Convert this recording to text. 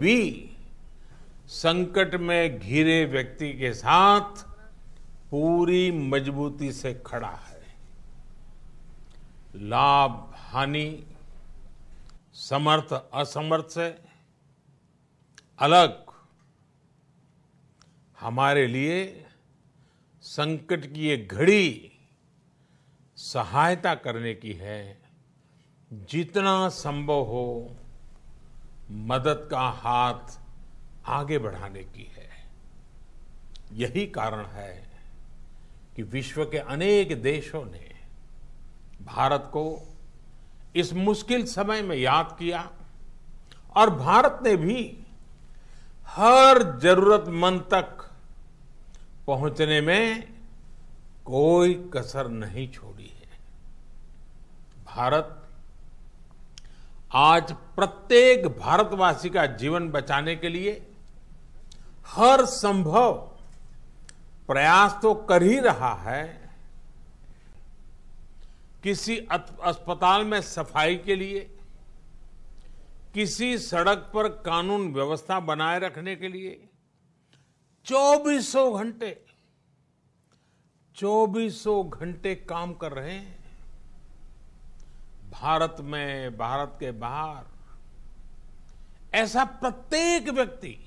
भी संकट में घिरे व्यक्ति के साथ पूरी मजबूती से खड़ा है लाभ हानि समर्थ असमर्थ से अलग हमारे लिए संकट की ये घड़ी सहायता करने की है जितना संभव हो मदद का हाथ आगे बढ़ाने की है यही कारण है कि विश्व के अनेक देशों ने भारत को इस मुश्किल समय में याद किया और भारत ने भी हर जरूरतमंद तक पहुंचने में कोई कसर नहीं छोड़ी है भारत आज प्रत्येक भारतवासी का जीवन बचाने के लिए हर संभव प्रयास तो कर ही रहा है किसी अस्पताल में सफाई के लिए किसी सड़क पर कानून व्यवस्था बनाए रखने के लिए चौबीसों घंटे चौबीसों घंटे काम कर रहे हैं भारत में भारत के बाहर ऐसा प्रत्येक व्यक्ति